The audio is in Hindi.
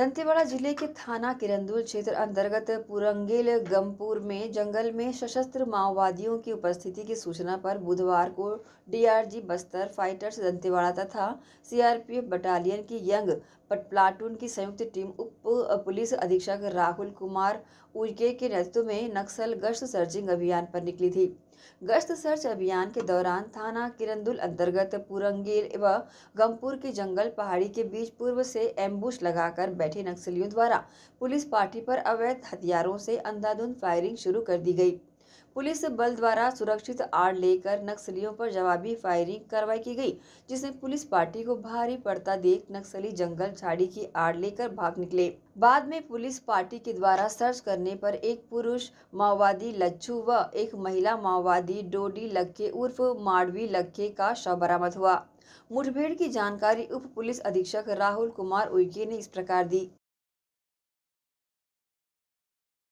दंतेवाड़ा जिले के थाना किरंदुल क्षेत्र अंतर्गत पुरंगेल गमपुर में जंगल में सशस्त्र माओवादियों की उपस्थिति की सूचना पर बुधवार को डीआरजी बस्तर फाइटर्स दंतेवाड़ा तथा सीआरपीएफ बटालियन की यंग प्लाटून की संयुक्त टीम उप पुलिस अधीक्षक राहुल कुमार उर्गे के नेतृत्व में नक्सल गश्त सर्चिंग अभियान पर निकली थी गश्त सर्च अभियान के दौरान थाना किरंदुल अंतर्गत पुरंगेर व गमपुर के जंगल पहाड़ी के बीच पूर्व से एम्बुश लगाकर बैठे नक्सलियों द्वारा पुलिस पार्टी पर अवैध हथियारों से अंधाधुंध फायरिंग शुरू कर दी गई पुलिस बल द्वारा सुरक्षित आड़ लेकर नक्सलियों पर जवाबी फायरिंग कार्रवाई की गई जिसमें पुलिस पार्टी को भारी पड़ता देख नक्सली जंगल झाड़ी की आड़ लेकर भाग निकले बाद में पुलिस पार्टी के द्वारा सर्च करने पर एक पुरुष माओवादी लच्छू व एक महिला माओवादी डोडी लक्के उर्फ माडवी लक्के का शव बरामद हुआ मुठभेड़ की जानकारी उप पुलिस अधीक्षक राहुल कुमार उइके ने इस प्रकार दी